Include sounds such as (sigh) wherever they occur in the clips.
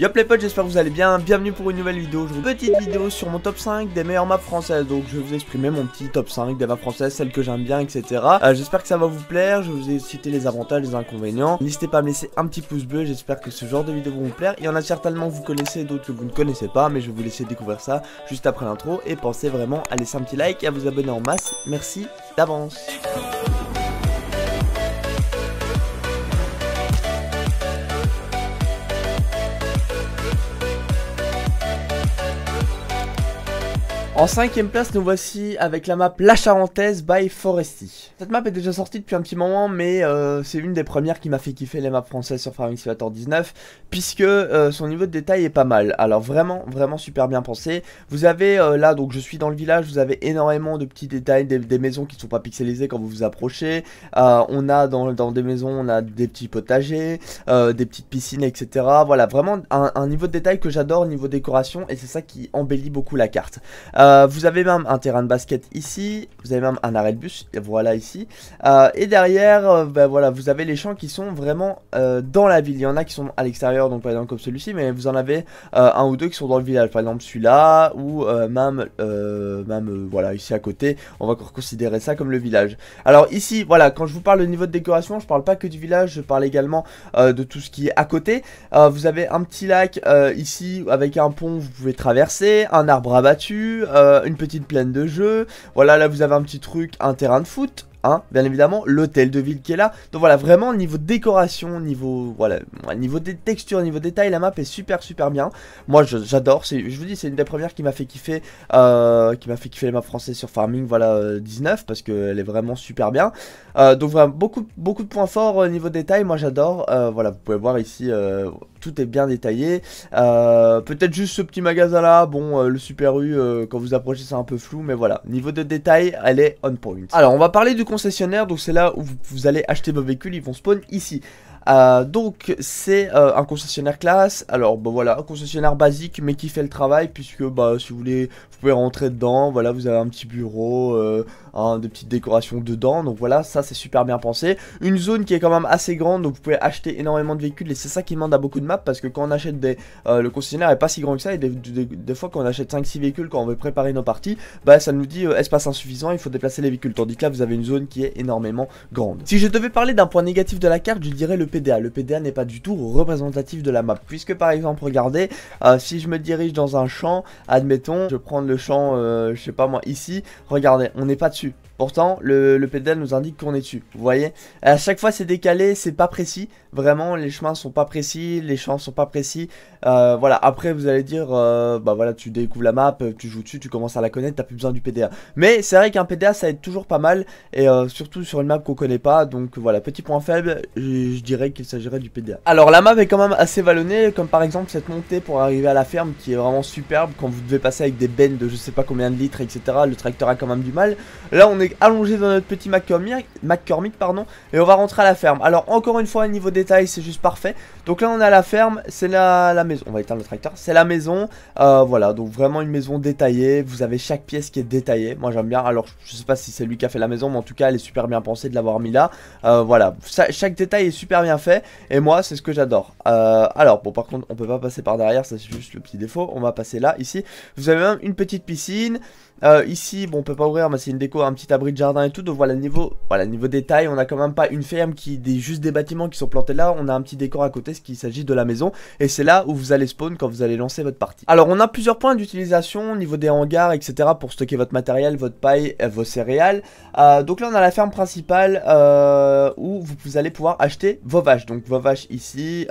Yop les potes, j'espère que vous allez bien, bienvenue pour une nouvelle vidéo, une petite vidéo sur mon top 5 des meilleures maps françaises, donc je vais vous exprimer mon petit top 5 des maps françaises, celles que j'aime bien, etc. Euh, j'espère que ça va vous plaire, je vous ai cité les avantages, les inconvénients, n'hésitez pas à me laisser un petit pouce bleu, j'espère que ce genre de vidéo va vous plaire, il y en a certainement que vous connaissez, d'autres que vous ne connaissez pas, mais je vais vous laisser découvrir ça juste après l'intro, et pensez vraiment à laisser un petit like et à vous abonner en masse, merci d'avance. En cinquième place, nous voici avec la map La Charentaise by Foresty. Cette map est déjà sortie depuis un petit moment, mais euh, c'est une des premières qui m'a fait kiffer les maps françaises sur Farming Simulator 19, puisque euh, son niveau de détail est pas mal. Alors vraiment, vraiment super bien pensé. Vous avez euh, là, donc je suis dans le village, vous avez énormément de petits détails, des, maisons qui ne sont pas pixelisées quand vous vous approchez. on a dans, des maisons, on a des petits potagers, des petites piscines, etc. Voilà, vraiment un, niveau de détail que j'adore niveau décoration, et c'est ça qui embellit beaucoup la carte. Euh, vous avez même un terrain de basket ici, vous avez même un arrêt de bus, voilà ici. Euh, et derrière, euh, ben voilà, vous avez les champs qui sont vraiment dans la ville. Il y en a qui sont à l'extérieur, donc par exemple comme celui-ci, mais vous en avez un ou deux qui sont dans le village. Par exemple celui-là, ou même, voilà, ici à côté, on va considérer ça comme le village. Alors ici, voilà, quand je vous parle de niveau de décoration, je parle pas que du village, je parle également de tout ce qui est à côté. vous avez un petit lac ici avec un pont, vous pouvez traverser, un arbre abattu, euh, une petite plaine de jeu. Voilà, là vous avez un petit truc, un terrain de foot. Hein, bien évidemment, l'hôtel de ville qui est là. Donc voilà, vraiment, niveau décoration, niveau voilà, niveau des textures, niveau détail, la map est super super bien. Moi, j'adore. Je, je vous dis, c'est une des premières qui m'a fait kiffer, euh, qui m'a fait kiffer les maps françaises sur Farming, voilà, 19, euh, parce qu'elle est vraiment super bien. donc vraiment, beaucoup beaucoup de points forts niveau détail, moi j'adore. voilà, vous pouvez voir ici tout est bien détaillé. Euh, peut-être juste ce petit magasin là, bon euh, le Super U euh, quand vous approchez c'est un peu flou mais voilà, niveau de détail elle est on point. Alors on va parler du concessionnaire, donc c'est là où vous, allez acheter vos véhicules, ils vont spawn ici. donc c'est un concessionnaire classe, alors bah voilà, un concessionnaire basique mais qui fait le travail puisque bah si vous voulez vous pouvez rentrer dedans, voilà vous avez un petit bureau, de hein, des petites décorations dedans. Donc voilà, ça c'est super bien pensé. Une zone qui est quand même assez grande, donc vous pouvez acheter énormément de véhicules et c'est ça qui demande à beaucoup de maps parce que quand on achète des... Euh, le concessionnaire est pas si grand que ça et des, fois quand on achète 5-6 véhicules quand on veut préparer nos parties, bah ça nous dit euh, espace insuffisant, il faut déplacer les véhicules. Tandis que là vous avez une zone qui est énormément grande. Si je devais parler d'un point négatif de la carte, je dirais le PDA. Le PDA n'est pas du tout représentatif de la map puisque par exemple regardez, euh, si je me dirige dans un champ, admettons, je prends le champ, je sais pas moi, ici, regardez, on n'est pas là Pourtant, le, le nous indique qu'on est dessus, vous voyez À chaque fois, c'est décalé, c'est pas précis. Vraiment, les chemins sont pas précis, les champs sont pas précis. Euh, voilà, après, vous allez dire, euh, bah voilà, tu découvres la map, tu joues dessus, tu commences à la connaître, t'as plus besoin du PDA. Mais c'est vrai qu'un PDA, ça aide toujours pas mal, et euh, surtout sur une map qu'on connaît pas. Donc voilà, petit point faible, je, dirais qu'il s'agirait du PDA. Alors, la map est quand même assez vallonnée, comme par exemple cette montée pour arriver à la ferme, qui est vraiment superbe quand vous devez passer avec des bennes de je sais pas combien de litres, etc. Le tracteur a quand même du mal. Là, on est allongé dans notre petit McCormick, McCormick pardon, et on va rentrer à la ferme. Alors encore une fois, niveau détail, c'est juste parfait. Donc là, on est à la ferme, c'est la, maison. On va éteindre le tracteur, c'est la maison. Euh, voilà, donc vraiment une maison détaillée. Vous avez chaque pièce qui est détaillée. Moi, j'aime bien. Alors, je sais pas si c'est lui qui a fait la maison, mais en tout cas, elle est super bien pensée de l'avoir mis là. Euh, voilà, chaque détail est super bien fait. Et moi, c'est ce que j'adore. Euh, alors, bon, par contre, on peut pas passer par derrière, c'est juste le petit défaut. On va passer là, ici. Vous avez même une petite piscine. Euh, ici, bon, on peut pas ouvrir, mais c'est une déco, un petit abri de jardin et tout. Donc voilà, niveau, voilà, niveau détail, on a quand même pas une ferme qui des juste des bâtiments qui sont plantés là. On a un petit décor à côté, ce qu'il s'agit de la maison. Et c'est là où vous allez spawn quand vous allez lancer votre partie. Alors, on a plusieurs points d'utilisation au niveau des hangars, etc. pour stocker votre matériel, votre paille, euh, vos céréales. Euh, donc là, on a la ferme principale où vous allez pouvoir acheter vos vaches. Donc vos vaches ici,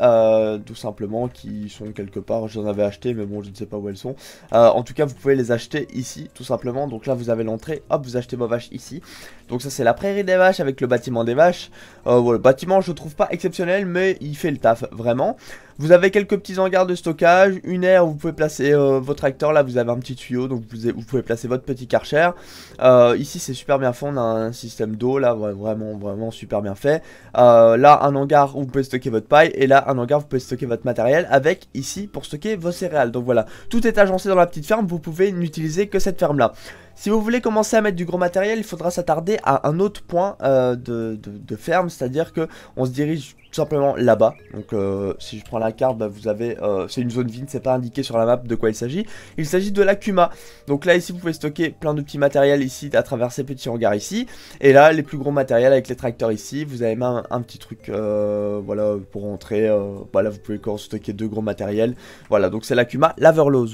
tout simplement, qui sont quelque part. J'en avais acheté, mais bon, je ne sais pas où elles sont. en tout cas, vous pouvez les acheter ici, tout simplement donc là, vous avez l'entrée, hop, vous achetez vos vaches ici. Donc ça, c'est la prairie des vaches avec le bâtiment des vaches. Euh, le bâtiment, je trouve pas exceptionnel, mais il fait le taf, vraiment. Vous avez quelques petits hangars de stockage, une aire où vous pouvez placer euh, votre tracteur, là vous avez un petit tuyau, donc vous, pouvez placer votre petit karcher. Euh, ici c'est super bien fait, on a un système d'eau, là vraiment vraiment super bien fait. Euh, là un hangar où vous pouvez stocker votre paille, et là un hangar où vous pouvez stocker votre matériel, avec ici pour stocker vos céréales. Donc voilà, tout est agencé dans la petite ferme, vous pouvez n'utiliser que cette ferme là. Si vous voulez commencer à mettre du gros matériel, il faudra s'attarder à un autre point euh, de, ferme, c'est-à-dire que on se dirige tout simplement là-bas. Donc euh, si je prends la carte, bah, vous avez, euh, c'est une zone vide, c'est pas indiqué sur la map de quoi il s'agit. Il s'agit de la Kuma. Donc là ici, vous pouvez stocker plein de petits matériels ici à travers ces petits hangars ici. Et là, les plus gros matériels avec les tracteurs ici. Vous avez même un, petit truc, voilà, pour rentrer. voilà, bah vous pouvez encore stocker deux gros matériels. Voilà, donc c'est la Kuma,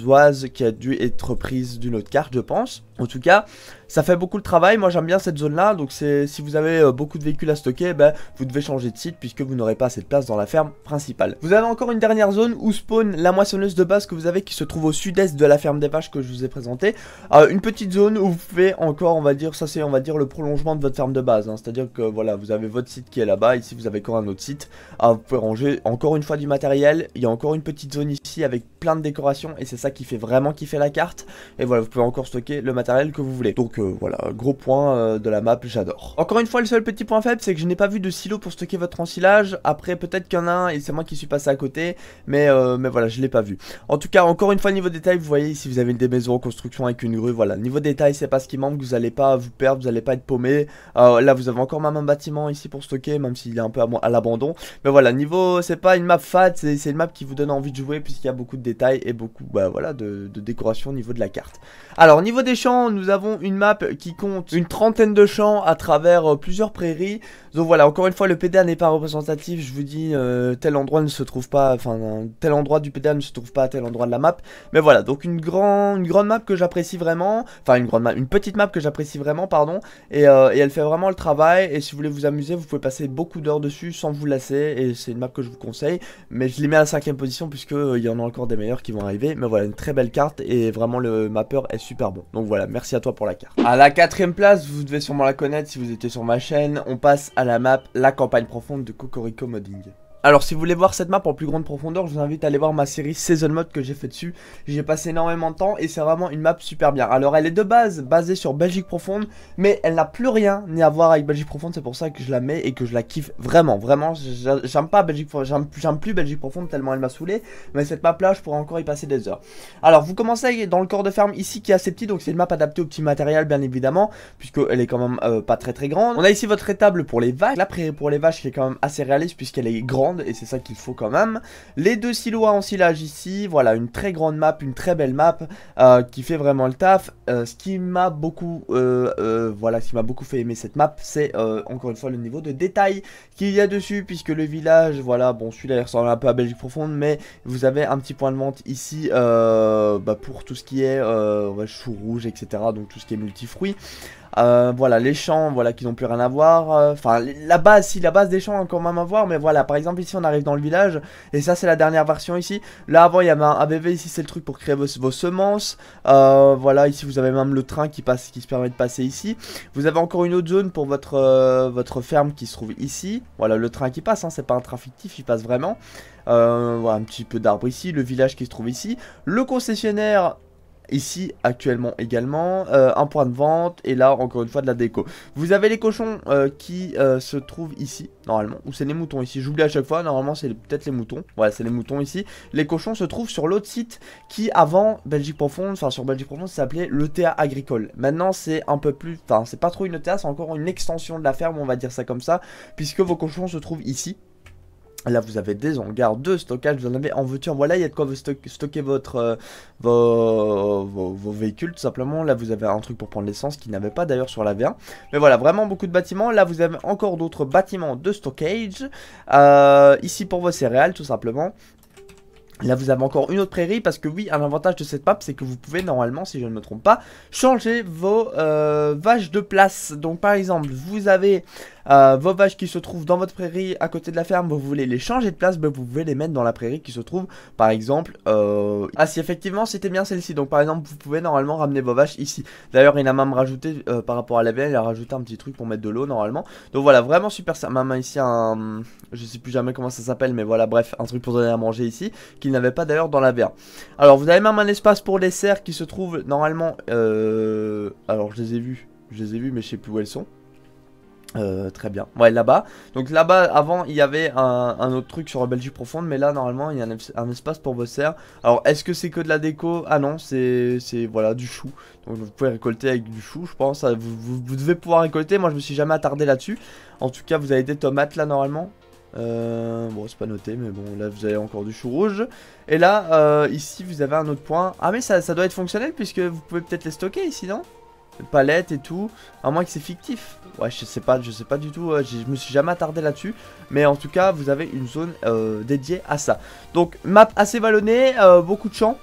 oise qui a dû être prise d'une autre carte, je pense. En tout cas, ça fait beaucoup de travail, moi j'aime bien cette zone là, donc si vous avez euh, beaucoup de véhicules à stocker, ben vous devez changer de site puisque vous n'aurez pas assez de place dans la ferme principale. Vous avez encore une dernière zone où spawn la moissonneuse de base que vous avez qui se trouve au sud-est de la ferme des pages que je vous ai présentée. Euh, une petite zone où vous pouvez encore, on va dire, ça c'est on va dire le prolongement de votre ferme de base, hein. c'est-à-dire que voilà, vous avez votre site qui est là-bas, ici vous avez encore un autre site, ah, vous pouvez ranger encore une fois du matériel, il y a encore une petite zone ici avec plein de décorations et c'est ça qui fait vraiment kiffer la carte, et voilà, vous pouvez encore stocker le matériel que vous voulez. Donc euh, voilà, gros point euh, de la map, j'adore. Encore une fois, le seul petit point faible, c'est que je n'ai pas vu de silo pour stocker votre ensilage. Après, peut-être qu'il y en a un et c'est moi qui suis passé à côté, mais, euh, voilà, je l'ai pas vu. En tout cas, encore une fois, niveau détail, vous voyez, si vous avez des maisons en construction avec une grue, voilà, niveau détail, c'est pas ce qui manque, vous n'allez pas vous perdre, vous allez pas être paumé. Euh, là, vous avez encore même un bâtiment ici pour stocker, même s'il est un peu à, l'abandon. Mais voilà, niveau, c'est pas une map fat, c'est une map qui vous donne envie de jouer puisqu'il y a beaucoup de détails et beaucoup, bah, voilà, de, de décoration au niveau de la carte. Alors, niveau des champs, nous avons une map qui compte une trentaine de champs à travers euh, plusieurs prairies. Donc voilà, encore une fois, le PDA n'est pas représentatif. Je vous dis, euh, tel endroit ne se trouve pas, enfin, tel endroit du PDA ne se trouve pas à tel endroit de la map. Mais voilà, donc une, grand, une grande map que j'apprécie vraiment, enfin une grande une petite map que j'apprécie vraiment, pardon. Euh, et, elle fait vraiment le travail. Et si vous voulez vous amuser, vous pouvez passer beaucoup d'heures dessus sans vous lasser. Et c'est une map que je vous conseille. Mais je l'ai mis à la cinquième position puisque il y en a encore des meilleurs qui vont arriver. Mais voilà, une très belle carte et vraiment le mapper est super bon. Donc voilà, merci à toi pour la carte. À la quatrième place, vous devez sûrement la connaître si vous étiez sur ma chaîne, on passe à la map La campagne profonde de Cocorico Modding. Alors si vous voulez voir cette map en plus grande profondeur, je vous invite à aller voir ma série Season Mode que j'ai fait dessus. J'ai passé énormément de temps et c'est vraiment une map super bien. Alors elle est de base basée sur Belgique profonde, mais elle n'a plus rien ni à voir avec Belgique profonde, c'est pour ça que je la mets et que je la kiffe vraiment, vraiment. J'aime pas Belgique j'aime plus Belgique profonde tellement elle m'a saoulé, mais cette map là, je pourrais encore y passer des heures. Alors vous commencez dans le corps de ferme ici qui est assez petit, donc c'est une map adaptée au petit matériel bien évidemment, puisque elle est quand même euh, pas très très grande. On a ici votre étable pour les vaches, la prairie pour les vaches qui est quand même assez réaliste puisqu'elle est grande et c'est ça qu'il faut quand même. Les deux silos en silage ici, voilà, une très grande map, une très belle map, euh, qui fait vraiment le taf. Euh, ce qui m'a beaucoup, euh, voilà, ce qui m'a beaucoup fait aimer cette map, c'est encore une fois le niveau de détail qu'il y a dessus, puisque le village, voilà, bon, celui-là il ressemble un peu à Belgique profonde, mais vous avez un petit point de vente ici bah, pour tout ce qui est chou rouge, etc. Donc tout ce qui est multifruits. Euh, voilà, les champs, voilà, qui n'ont plus rien à voir. Euh, enfin, la base, si, la base des champs encore même à voir. Mais voilà, par exemple, ici, on arrive dans le village. Et ça, c'est la dernière version ici. Là, avant, il y a un ABV. Ici, c'est le truc pour créer vos, semences. Euh, voilà, ici, vous avez même le train qui passe, qui se permet de passer ici. Vous avez encore une autre zone pour votre, votre ferme qui se trouve ici. Voilà, le train qui passe, hein, c'est pas un trafic fictif, il passe vraiment. voilà, un petit peu d'arbres ici, le village qui se trouve ici. Le concessionnaire ici actuellement également, euh, un point de vente et là encore une fois de la déco. Vous avez les cochons euh, qui euh, se trouvent ici normalement, ou c'est les moutons ici, j'oublie à chaque fois, normalement c'est peut-être les moutons, voilà c'est les moutons ici. Les cochons se trouvent sur l'autre site qui avant Belgique Profonde, enfin sur Belgique Profonde ça s'appelait l'ETA agricole. Maintenant c'est un peu plus, enfin c'est pas trop une ETA, c'est encore une extension de la ferme on va dire ça comme ça, puisque vos cochons se trouvent ici. Là, vous avez des hangars de stockage, vous en avez en voiture. Voilà, il y a de quoi vous stocker, votre, euh, vos, vos, véhicules, tout simplement. Là, vous avez un truc pour prendre l'essence qui n'avait pas d'ailleurs sur la V1. Mais voilà, vraiment beaucoup de bâtiments. Là, vous avez encore d'autres bâtiments de stockage. Euh, ici, pour vos céréales, tout simplement. Là vous avez encore une autre prairie parce que oui un avantage de cette map c'est que vous pouvez normalement si je ne me trompe pas changer vos euh, vaches de place Donc par exemple vous avez euh, vos vaches qui se trouvent dans votre prairie à côté de la ferme, vous voulez les changer de place, ben, vous pouvez les mettre dans la prairie qui se trouve par exemple euh... Ah si effectivement c'était bien celle-ci, donc par exemple vous pouvez normalement ramener vos vaches ici. D'ailleurs il a même rajouté euh, par rapport à la belle, il a rajouté un petit truc pour mettre de l'eau normalement. Donc voilà vraiment super ça. Maman ici un... Je sais plus jamais comment ça s'appelle mais voilà bref un truc pour donner à manger ici qu'il n'avait pas d'ailleurs dans la verre Alors vous avez même un espace pour les serres qui se trouvent normalement... Euh... Alors je les ai vus, je les ai vus mais je sais plus où elles sont. Euh, très bien. Ouais, là-bas. Donc là-bas, avant, il y avait un, autre truc sur belgique Profonde, mais là, normalement, il y a un, espace pour vos Alors, est-ce que c'est que de la déco Ah non, c'est voilà du chou. Donc, vous pouvez récolter avec du chou, je pense. Vous, vous, vous devez pouvoir récolter. Moi, je me suis jamais attardé là-dessus. En tout cas, vous avez des tomates là, normalement. Euh, bon, c'est pas noté, mais bon, là, vous avez encore du chou rouge. Et là, euh, ici, vous avez un autre point. Ah, mais ça, ça doit être fonctionnel, puisque vous pouvez peut-être les stocker ici, non palette et tout, à moins que c'est fictif. Ouais, je sais pas, je sais pas du tout, euh, je me suis jamais attardé là-dessus, mais en tout cas, vous avez une zone euh, dédiée à ça. Donc, map assez vallonnée, euh, beaucoup de champs,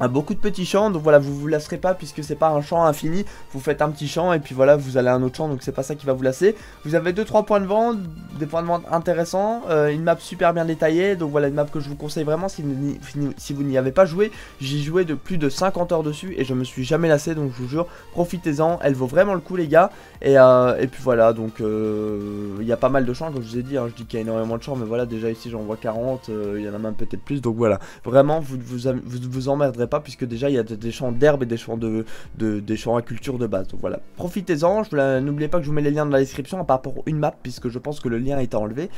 ah, beaucoup de petits champs donc voilà vous vous lasserez pas puisque c'est pas un champ infini vous faites un petit champ et puis voilà vous allez à un autre champ donc c'est pas ça qui va vous lasser vous avez 2-3 points de vente des points de vente intéressants euh, une map super bien détaillée donc voilà une map que je vous conseille vraiment si, vous n'y avez pas joué j'y jouais de plus de 50 heures dessus et je me suis jamais lassé donc je vous jure profitez-en elle vaut vraiment le coup les gars et, euh, et puis voilà donc euh, il y a pas mal de champs comme je vous ai dit hein. je dis qu'il y a énormément de champs mais voilà déjà ici j'en vois 40 il y en a même peut-être plus donc voilà vraiment vous vous, vous, vous emmerderez pas puisque déjà il y a des champs d'herbe et des champs de, des champs à culture de base. Donc voilà, profitez-en. je N'oubliez pas que je vous mets les liens dans la description à rapport pour une map puisque je pense que le lien est enlevé.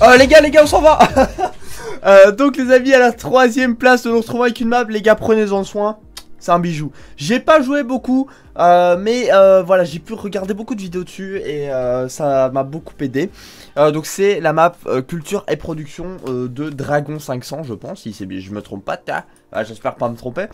Oh les gars, les gars, on s'en va (laughs) euh, Donc les amis, à la troisième place, nous retrouvons avec une map. Les gars, prenez-en soin. C'est un bijou. J'ai pas joué beaucoup, euh, mais euh, voilà, j'ai pu regarder beaucoup de vidéos dessus et ça m'a beaucoup aidé. Euh, donc c'est la map euh, culture et production euh, de Dragon 500 je pense, si je me trompe pas, ah, j'espère pas me tromper.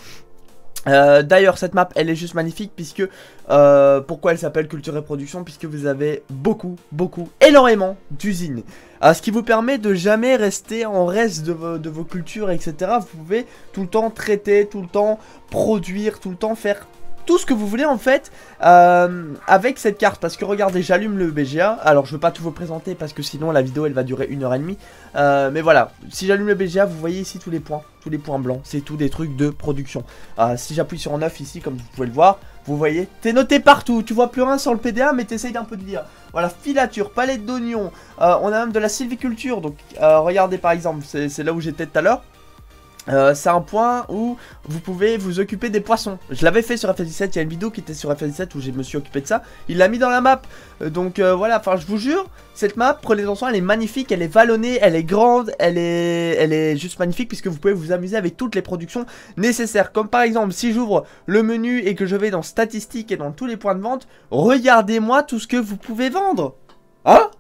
D'ailleurs cette map elle est juste magnifique puisque pourquoi elle s'appelle culture et production puisque vous avez beaucoup beaucoup énormément d'usines ce qui vous permet de jamais rester en reste de vos cultures etc vous pouvez tout le temps traiter tout le temps produire tout le temps faire tout ce que vous voulez en fait euh, avec cette carte parce que regardez j'allume le BGA alors je veux pas tout vous présenter parce que sinon la vidéo elle va durer une heure et demie euh, mais voilà si j'allume le BGA vous voyez ici tous les points tous les points blancs c'est tout des trucs de production euh, si j'appuie sur 9 ici comme vous pouvez le voir vous voyez t'es noté partout tu vois plus rien sur le PDA mais t'essayes d'un peu de lire voilà filature palette d'oignons on a même de la sylviculture donc regardez par exemple c'est là où j'étais tout à l'heure euh, c'est un point où vous pouvez vous occuper des poissons. Je l'avais fait sur FF17, il y a une vidéo qui était sur FF17 où je me suis occupé de ça. Il l'a mis dans la map. Euh, donc euh, voilà, enfin je vous jure, cette map, prenez-en soin, elle est magnifique, elle est vallonnée, elle est grande, elle est, elle est juste magnifique puisque vous pouvez vous amuser avec toutes les productions nécessaires. Comme par exemple, si j'ouvre le menu et que je vais dans statistiques et dans tous les points de vente, regardez-moi tout ce que vous pouvez vendre. Hein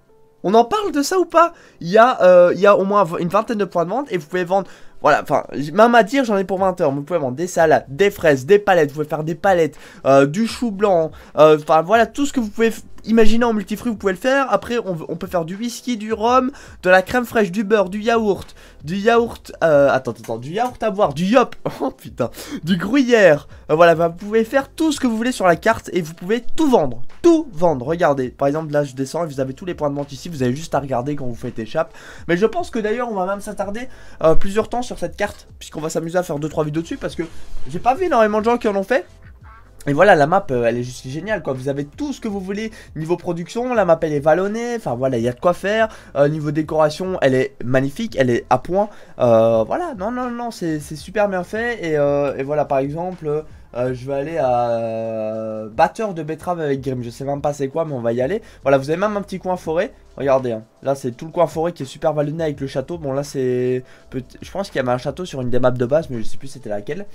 on en parle de ça ou pas il y, a, il y a au moins une vingtaine de points de vente et vous pouvez vendre voilà, enfin, même à dire, j'en ai pour 20 heures. Vous pouvez vendre des salades, des fraises, des palettes, vous pouvez faire des palettes, euh, du chou blanc, euh, enfin, voilà, tout ce que vous pouvez imaginez en multifruit, vous pouvez le faire. Après, on, peut faire du whisky, du rhum, de la crème fraîche, du beurre, du yaourt, du yaourt. Euh, attends, attends, du yaourt à boire, du yop. (laughs) Oh putain, du gruyère. Euh, voilà, bah, vous pouvez faire tout ce que vous voulez sur la carte et vous pouvez tout vendre. Tout vendre. Regardez, par exemple, là, je descends et vous avez tous les points de vente ici. Vous avez juste à regarder quand vous faites échappe. Mais je pense que d'ailleurs, on va même s'attarder euh, plusieurs temps sur cette carte puisqu'on va s'amuser à faire 2-3 vidéos dessus parce que j'ai pas vu énormément de gens qui en ont fait. Et voilà, la map, euh, elle est juste géniale, quoi. Vous avez tout ce que vous voulez. Niveau production, la map, elle est vallonnée. Enfin, voilà, il y a de quoi faire. Euh, niveau décoration, elle est magnifique. Elle est à point. Euh, voilà, non, non, non, c'est super bien fait. Et, voilà, par exemple... je vais aller à batteur de betterave avec Grim. Je sais même pas c'est quoi, mais on va y aller. Voilà, vous avez même un petit coin forêt. Regardez, hein. là c'est tout le coin forêt qui est super vallonné avec le château. Bon, là c'est. Je pense qu'il y avait un château sur une des maps de base, mais je sais plus c'était laquelle.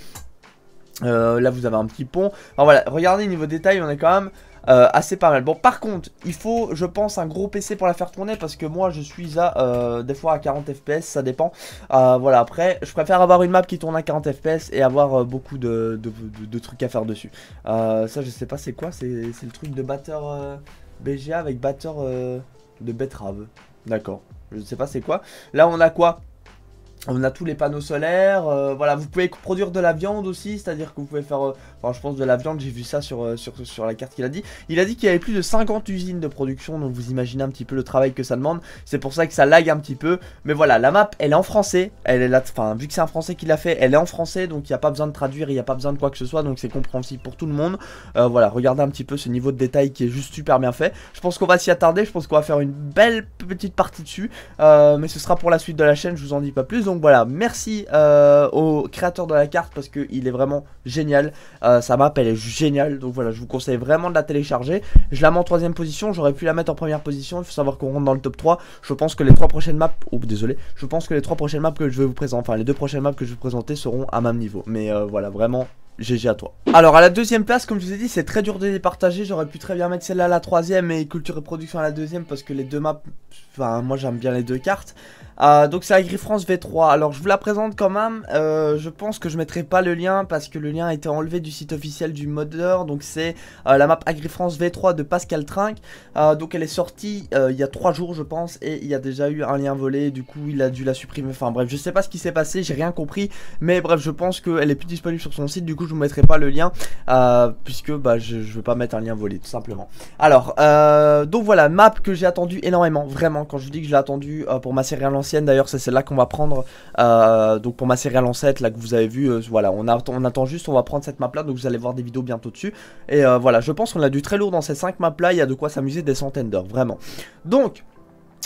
Euh, là vous avez un petit pont Alors voilà regardez niveau détail on est quand même euh, assez pas mal Bon par contre il faut je pense un gros PC pour la faire tourner Parce que moi je suis à euh, des fois à 40 fps ça dépend Voilà après je préfère avoir une map qui tourne à 40 fps Et avoir beaucoup de, de, trucs à faire dessus Ça je sais pas c'est quoi c'est le truc de batteur BGA avec batteur de betterave D'accord je sais pas c'est quoi Là on a quoi on a tous les panneaux solaires, euh, voilà, vous pouvez produire de la viande aussi, c'est-à-dire que vous pouvez faire, euh, enfin je pense de la viande, j'ai vu ça euh, sur, sur, la carte qu'il a dit. Il a dit qu'il y avait plus de 50 usines de production, donc vous imaginez un petit peu le travail que ça demande, c'est pour ça que ça lag un petit peu. Mais voilà, la map, elle est en français, elle est là, enfin vu que c'est un français qui l'a fait, elle est en français, donc il n'y a pas besoin de traduire, il n'y a pas besoin de quoi que ce soit, donc c'est compréhensible pour tout le monde. voilà, regardez un petit peu ce niveau de détail qui est juste super bien fait. Je pense qu'on va s'y attarder, je pense qu'on va faire une belle petite partie dessus, mais ce sera pour la suite de la chaîne, je vous en dis pas plus donc voilà, merci euh, au créateur de la carte parce qu'il est vraiment génial. Euh, sa map elle est géniale, donc voilà, je vous conseille vraiment de la télécharger. Je la mets en troisième position, j'aurais pu la mettre en première position. Il faut savoir qu'on rentre dans le top 3. Je pense que les trois prochaines maps, oh désolé, je pense que les trois prochaines maps que je vais vous présenter, enfin les deux prochaines maps que je vais vous présenter seront à même niveau. Mais euh, voilà, vraiment GG à toi. Alors à la deuxième place, comme je vous ai dit, c'est très dur de les partager. J'aurais pu très bien mettre celle-là à la troisième et culture et production à la deuxième parce que les deux maps, enfin moi j'aime bien les deux cartes. Ah, donc c'est Agrifrance V3. Alors je vous la présente quand même. Euh, je pense que je mettrai pas le lien parce que le lien a été enlevé du site officiel du modder Donc c'est euh, la map Agrifrance V3 de Pascal Trinck. Euh, donc elle est sortie il y a 3 jours je pense et il y a déjà eu un lien volé. Du coup il a dû la supprimer. Enfin bref je sais pas ce qui s'est passé. J'ai rien compris. Mais bref je pense qu'elle est plus disponible sur son site. Du coup je vous mettrai pas le lien puisque bah, je, je veux pas mettre un lien volé tout simplement. Alors donc voilà map que j'ai attendu énormément. Vraiment quand je vous dis que je l'ai attendu pour ma série à lancer d'ailleurs, c'est celle-là qu'on va prendre. Euh, donc pour ma série à l'ancêtre, là que vous avez vu, euh, voilà, on, on, attend juste, on va prendre cette map-là, donc vous allez voir des vidéos bientôt dessus. Et euh, voilà, je pense qu'on a du très lourd dans ces 5 maps-là, il y a de quoi s'amuser des centaines d'heures, vraiment. Donc...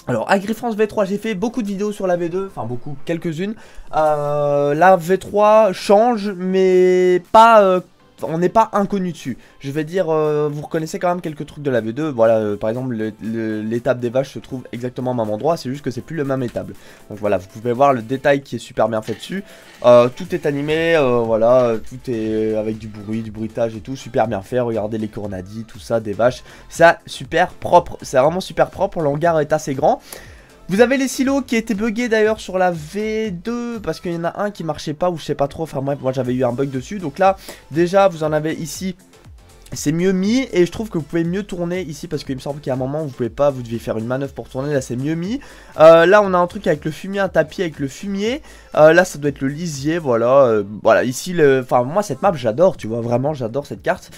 Alors, AgriFrance V3, j'ai fait beaucoup de vidéos sur la V2, enfin beaucoup, quelques-unes. la V3 change, mais pas on n'est pas inconnu dessus. Je vais dire, euh, vous reconnaissez quand même quelques trucs de la V2. Voilà, euh, par exemple, l'étape des vaches se trouve exactement au même endroit, c'est juste que c'est plus le même étable. Donc voilà, vous pouvez voir le détail qui est super bien fait dessus. Euh, tout est animé, voilà, tout est avec du bruit, du bruitage et tout, super bien fait. Regardez les cornadis, tout ça, des vaches, ça super propre. C'est vraiment super propre. L'hangar est assez grand. Vous avez les silos qui étaient buggés d'ailleurs sur la V2 parce qu'il y en a un qui marchait pas ou je sais pas trop. Enfin moi j'avais eu un bug dessus. Donc là, déjà, vous en avez ici c'est mieux mis et je trouve que vous pouvez mieux tourner ici parce qu'il me semble qu'à un moment vous pouvez pas, vous devez faire une manœuvre pour tourner, là c'est mieux mis. Euh, là on a un truc avec le fumier, un tapis avec le fumier, euh, là ça doit être le lisier, voilà, euh, voilà, ici, le... enfin moi cette map j'adore, tu vois, vraiment j'adore cette carte.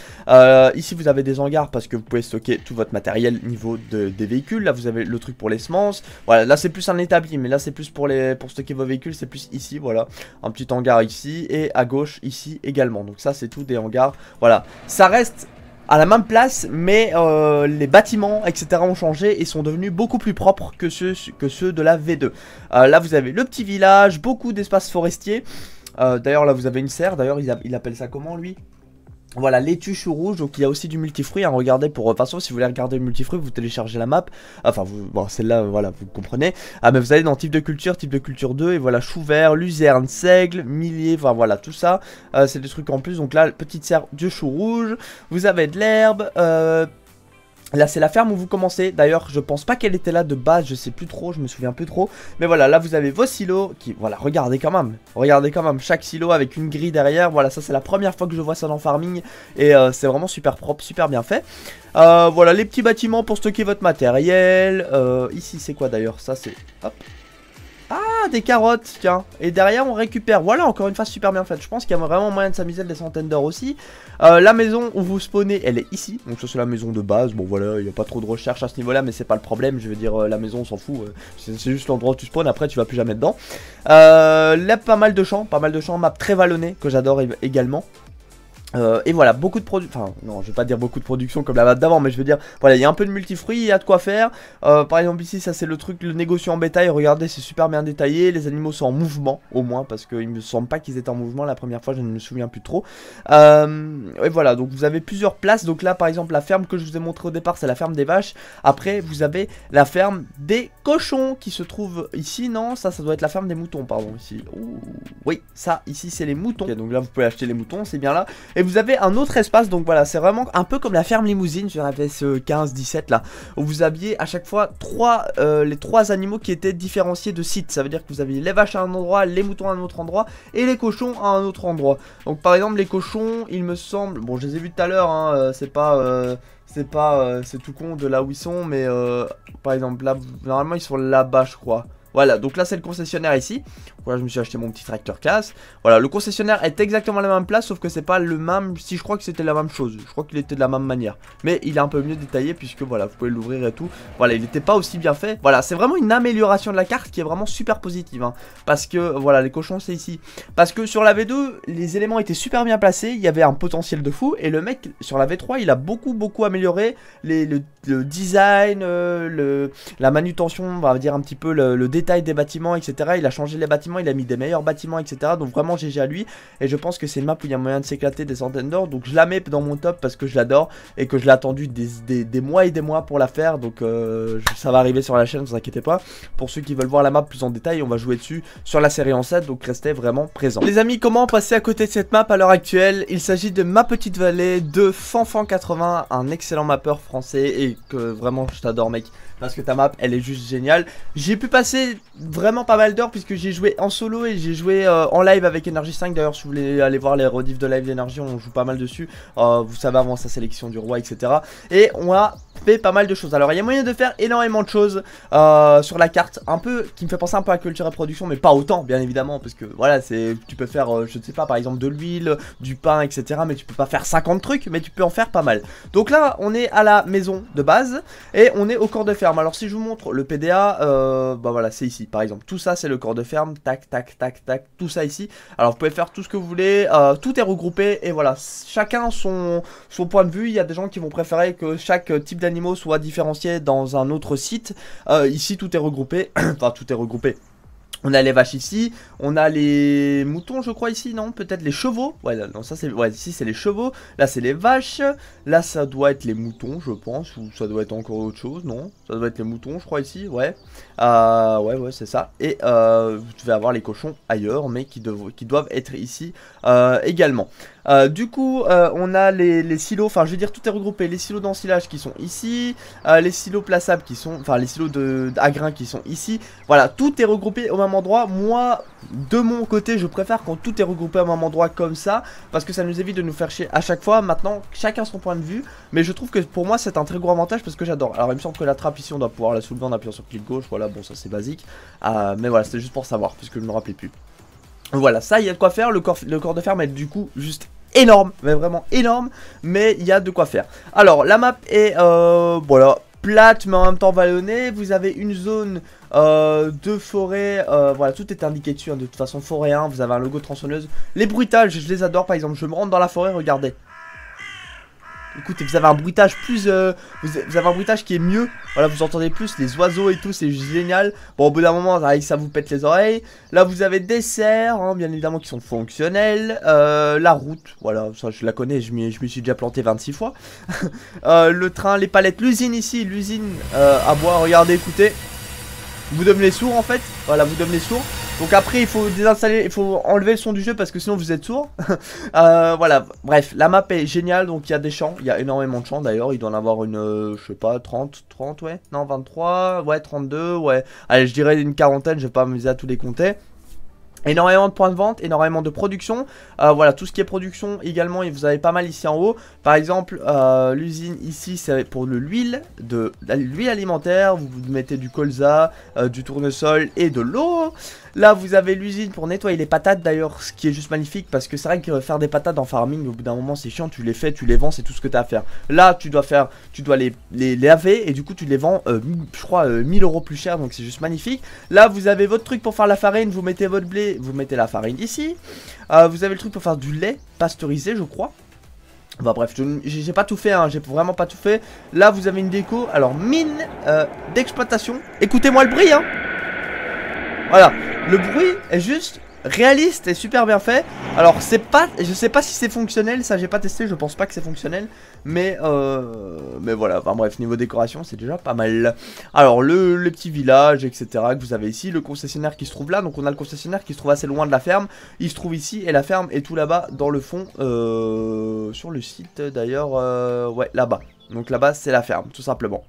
ici vous avez des hangars parce que vous pouvez stocker tout votre matériel niveau des véhicules, là vous avez le truc pour les semences, voilà, là c'est plus un établi mais là c'est plus pour, les, pour stocker vos véhicules, c'est plus ici, voilà, un petit hangar ici et à gauche ici également, donc ça c'est tout des hangars, voilà, ça reste à la même place, mais euh, les bâtiments, etc. ont changé et sont devenus beaucoup plus propres que ceux, que ceux de la V2. Euh, là, vous avez le petit village, beaucoup d'espaces forestiers. Euh, d'ailleurs, là, vous avez une serre. D'ailleurs, il, appelle ça comment, lui voilà, laitue chou rouge, donc il y a aussi du multifruit, à hein, regardez pour... Euh, de toute façon, si vous voulez regarder le multifruit, vous téléchargez la map, enfin, vous, bon, celle-là, voilà, vous comprenez. Ah, mais vous allez dans type de culture, type de culture 2, et voilà, chou vert, luzerne, seigle, millier, enfin, voilà, tout ça, euh, c'est des trucs en plus, donc là, petite serre de chou rouge, vous avez de l'herbe, euh... Là c'est la ferme où vous commencez, d'ailleurs je pense pas qu'elle était là de base, je sais plus trop, je me souviens plus trop Mais voilà, là vous avez vos silos qui, voilà, regardez quand même, regardez quand même chaque silo avec une grille derrière Voilà ça c'est la première fois que je vois ça dans Farming et euh, c'est vraiment super propre, super bien fait euh, Voilà les petits bâtiments pour stocker votre matériel, euh, ici c'est quoi d'ailleurs, ça c'est, hop, des carottes, tiens. Et derrière, on récupère. Voilà, encore une fois, super bien faite. Je pense qu'il y a vraiment moyen de s'amuser des centaines d'heures aussi. Euh, la maison où vous spawnez, elle est ici. Donc ça, c'est la maison de base. Bon, voilà, il n'y a pas trop de recherche à ce niveau-là, mais c'est pas le problème. Je veux dire, euh, la maison, on s'en fout. Euh, c'est juste l'endroit où tu spawns. Après, tu vas plus jamais dedans. là, pas mal de champs. Pas mal de champs. Map très vallonnée, que j'adore également. Euh, et voilà, beaucoup de produits, enfin non, je vais pas dire beaucoup de production comme la map d'avant, mais je veux dire, voilà, il y a un peu de multifruits, il y a de quoi faire. Euh, par exemple ici, ça c'est le truc, le négociant en bétail, regardez, c'est super bien détaillé, les animaux sont en mouvement, au moins, parce qu'il me semble pas qu'ils étaient en mouvement la première fois, je ne me souviens plus trop. Euh, et voilà, donc vous avez plusieurs places, donc là par exemple, la ferme que je vous ai montrée au départ, c'est la ferme des vaches. Après, vous avez la ferme des cochons qui se trouve ici, non, ça, ça doit être la ferme des moutons, pardon, ici. oui, ça, ici c'est les moutons. donc là, vous pouvez acheter les moutons, c'est bien là vous avez un autre espace, donc voilà, c'est vraiment un peu comme la ferme limousine sur la ce 15 17 là, où vous aviez à chaque fois trois, euh, les trois animaux qui étaient différenciés de site Ça veut dire que vous aviez les vaches à un endroit, les moutons à un autre endroit, et les cochons à un autre endroit. Donc par exemple, les cochons, il me semble, bon je les ai vus tout à l'heure, hein, euh, c'est pas... Euh, c'est pas, c'est tout con de là où ils sont, mais par exemple, là, normalement ils sont là-bas, je crois. Voilà, donc là c'est le concessionnaire ici je me suis acheté mon petit tracteur classe. Voilà, le concessionnaire est exactement la même place, sauf que c'est pas le même, si je crois que c'était la même chose, je crois qu'il était de la même manière. Mais il est un peu mieux détaillé puisque voilà, vous pouvez l'ouvrir et tout. Voilà, il n'était pas aussi bien fait. Voilà, c'est vraiment une amélioration de la carte qui est vraiment super positive. Hein. parce que voilà, les cochons c'est ici. Parce que sur la V2, les éléments étaient super bien placés, il y avait un potentiel de fou. Et le mec sur la V3, il a beaucoup beaucoup amélioré le, design, euh, la manutention, on va dire un petit peu le détail des bâtiments, etc. Il a changé les bâtiments il a mis des meilleurs bâtiments, etc. Donc vraiment GG à lui. Et je pense que c'est une map où il y a moyen de s'éclater des centaines d'or. Donc je la mets dans mon top parce que je l'adore et que je l'ai attendu des, mois et des mois pour la faire. Donc euh, ça va arriver sur la chaîne, ne vous inquiétez pas. Pour ceux qui veulent voir la map plus en détail, on va jouer dessus sur la série en 7. Donc restez vraiment présents. Les amis, comment passer à côté de cette map à l'heure actuelle Il s'agit de Ma Petite Vallée de Fanfan80, un excellent mappeur français et que vraiment je t'adore mec parce que ta map elle est juste géniale. J'ai pu passer vraiment pas mal d'heures puisque j'ai joué en solo et j'ai joué euh, en live avec Energy 5. D'ailleurs, si vous voulez aller voir les rediffs de live d'Energy, on joue pas mal dessus. Euh, vous savez avant sa sélection du roi, etc. Et on a pas mal de choses. Alors il y a moyen de faire énormément de choses euh, sur la carte, un peu qui me fait penser un peu à culture et production, mais pas autant bien évidemment, parce que voilà, c'est tu peux faire, euh, je ne sais pas, par exemple de l'huile, du pain, etc. Mais tu peux pas faire 50 trucs, mais tu peux en faire pas mal. Donc là, on est à la maison de base et on est au corps de ferme. Alors si je vous montre le PDA, euh, bah voilà, c'est ici par exemple. Tout ça, c'est le corps de ferme, tac, tac, tac, tac, tout ça ici. Alors vous pouvez faire tout ce que vous voulez, tout est regroupé et voilà, chacun son, son point de vue. Il y a des gens qui vont préférer que chaque type d'animal animaux soient différenciés dans un autre site. Euh, ici, tout est regroupé. (clears throat) enfin, tout est regroupé. On a les vaches ici, on a les moutons je crois ici, non Peut-être les chevaux Ouais, non, ça c'est... Ouais, ici c'est les chevaux, là c'est les vaches, là ça doit être les moutons je pense, ou ça doit être encore autre chose, non ça doit être les moutons, je crois, ici, ouais. Euh, ouais, ouais, c'est ça. Et tu euh, vous avoir les cochons ailleurs, mais qui, qui doivent être ici euh, également. du coup, on a les, silos, enfin, je veux dire, tout est regroupé. Les silos d'ensilage qui sont ici, les silos plaçables qui sont, enfin, les silos de, à grains qui sont ici. Voilà, tout est regroupé au même endroit. Moi, de mon côté, je préfère quand tout est regroupé à un endroit comme ça, parce que ça nous évite de nous faire chier à chaque fois. Maintenant, chacun son point de vue, mais je trouve que pour moi, c'est un très gros avantage parce que j'adore. Alors, il me semble que la trappe ici, on doit pouvoir la soulever en appuyant sur clic gauche. Voilà, bon, ça c'est basique. Euh, mais voilà, c'était juste pour savoir, puisque je ne me rappelais plus. Voilà, ça, il y a de quoi faire. Le corps, le corps de ferme est du coup juste énorme, mais vraiment énorme, mais il y a de quoi faire. Alors, la map est, euh, voilà, plate mais en même temps vallonnée. Vous avez une zone euh, de forêt, euh, voilà tout est indiqué dessus hein. de toute façon forêt 1, vous avez un logo tronçonneuse. Les bruitages je les adore par exemple, je me rentre dans la forêt, regardez. Écoutez, vous avez un bruitage plus... Euh, vous, avez un bruitage qui est mieux. Voilà, vous entendez plus les oiseaux et tout, c'est génial. Bon, au bout d'un moment, ça vous pète les oreilles. Là, vous avez des serres, hein, bien évidemment, qui sont fonctionnels. Euh, la route, voilà, ça je la connais, je m'y suis déjà planté 26 fois. (laughs) Euh, le train, les palettes, l'usine ici, l'usine à bois, regardez, écoutez vous devenez sourd en fait. Voilà, vous devenez sourd. Donc après, il faut désinstaller, il faut enlever le son du jeu parce que sinon vous êtes sourd. (laughs) euh, voilà, bref, la map est géniale. Donc il y a des champs, il y a énormément de champs d'ailleurs. Il doit en avoir une, euh, je sais pas, 30, 30, ouais. Non, 23, ouais, 32, ouais. Allez, je dirais une quarantaine, je vais pas m'amuser à tous les compter. Énormément de points de vente, énormément de production. Euh, voilà, tout ce qui est production également, vous avez pas mal ici en haut. Par exemple, euh, l'usine ici, c'est pour l'huile de l'huile alimentaire. Vous, mettez du colza, euh, du tournesol et de l'eau. Là, vous avez l'usine pour nettoyer les patates, d'ailleurs, ce qui est juste magnifique, parce que c'est vrai que faire des patates en farming, au bout d'un moment, c'est chiant, tu les fais, tu les vends, c'est tout ce que tu à faire. Là, tu dois faire, tu dois les, les laver, et du coup, tu les vends, euh, je crois, 1000 euh, euros plus cher, donc c'est juste magnifique. Là, vous avez votre truc pour faire la farine, vous mettez votre blé, vous mettez la farine ici. Euh, vous avez le truc pour faire du lait pasteurisé, je crois. Bah bref, j'ai pas tout fait, hein, j'ai vraiment pas tout fait. Là, vous avez une déco, alors mine d'exploitation. Écoutez-moi le bruit, hein voilà, le bruit est juste réaliste et super bien fait. Alors c'est pas, je sais pas si c'est fonctionnel, ça j'ai pas testé, je pense pas que c'est fonctionnel, mais euh, mais voilà. Enfin bref, niveau décoration c'est déjà pas mal. Alors le, petit village, etc que vous avez ici, le concessionnaire qui se trouve là, donc on a le concessionnaire qui se trouve assez loin de la ferme, il se trouve ici et la ferme est tout là-bas dans le fond, euh, sur le site d'ailleurs, euh, ouais là-bas. Donc là-bas c'est la ferme tout simplement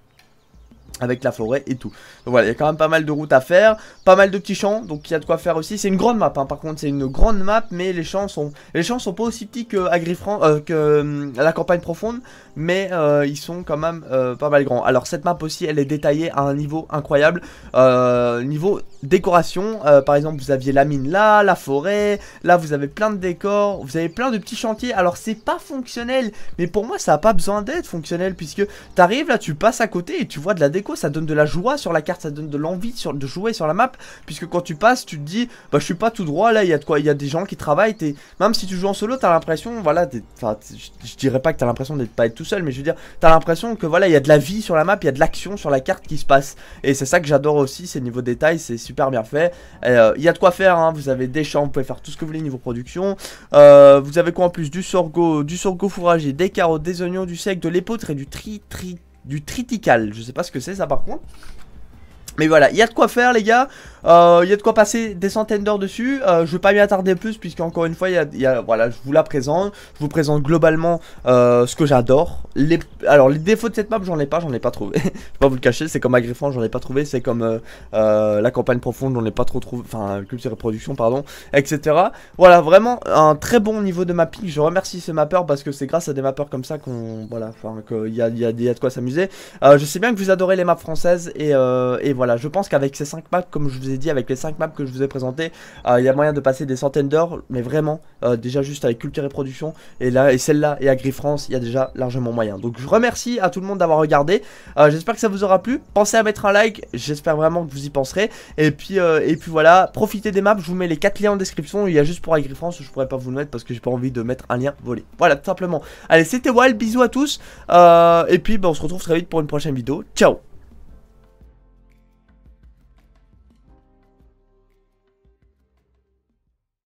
avec la forêt et tout. Donc voilà, il y a quand même pas mal de routes à faire, pas mal de petits champs, donc il y a de quoi faire aussi. C'est une grande map, hein. par contre, c'est une grande map, mais les champs sont les champs sont pas aussi petits que euh, que euh, la campagne profonde, mais euh, ils sont quand même pas mal grands. Alors cette map aussi, elle est détaillée à un niveau incroyable, niveau décoration. par exemple, vous aviez la mine là, la forêt, là vous avez plein de décors, vous avez plein de petits chantiers. Alors c'est pas fonctionnel, mais pour moi ça a pas besoin d'être fonctionnel puisque t'arrives là, tu passes à côté et tu vois de la décoration ça donne de la joie sur la carte, ça donne de l'envie de jouer sur la map, puisque quand tu passes, tu te dis, bah je suis pas tout droit, là il y a de quoi, il y a des gens qui travaillent, et même si tu joues en solo, t'as l'impression, voilà, je dirais pas que t'as l'impression d'être pas être tout seul, mais je veux dire, t'as l'impression que voilà, il y a de la vie sur la map, il y a de l'action sur la carte qui se passe, et c'est ça que j'adore aussi, ces niveaux détails, c'est super bien fait, euh, il y a de quoi faire, hein. vous avez des champs, vous pouvez faire tout ce que vous voulez niveau production, euh, vous avez quoi en plus, du sorgho, du sorgho fourragé, des carottes, des oignons, du sec, de l'épeautre et du tri, tri, du tritical. Je sais pas ce que c'est ça par contre. Mais voilà, il y a de quoi faire les gars. Il euh, y a de quoi passer des centaines d'heures dessus. Euh, je vais pas m'y attarder plus puisque encore une fois, voilà, je vous la présente. Je vous présente globalement euh, ce que j'adore. Alors les défauts de cette map, j'en ai pas, j'en ai pas trouvé. (laughs) je vais pas vous le cacher, c'est comme Agriffant, j'en ai pas trouvé. C'est comme la campagne profonde, j'en ai pas trop trouvé. Enfin, culture et production, pardon, etc. Voilà, vraiment un très bon niveau de mapping. Je remercie ce mappeur parce que c'est grâce à des mappers comme ça qu'on voilà, enfin qu'il y a, de quoi s'amuser. je sais bien que vous adorez les maps françaises et, et voilà, je pense qu'avec ces 5 maps, comme je vous ai dit, avec les 5 maps que je vous ai présenté euh, il y a moyen de passer des centaines d'heures, mais vraiment, euh, déjà juste avec Culture et Production, et là, et celle-là, et agri france il y a déjà largement moyen. Donc je remercie à tout le monde d'avoir regardé, euh, j'espère que ça vous aura plu, pensez à mettre un like, j'espère vraiment que vous y penserez, et puis, et puis voilà, profitez des maps, je vous mets les 4 liens en description, il y a juste pour agri france je pourrais pas vous le mettre parce que j'ai pas envie de mettre un lien volé. Voilà, tout simplement. Allez, c'était Wild, bisous à tous, et puis bah, on se retrouve très vite pour une prochaine vidéo, ciao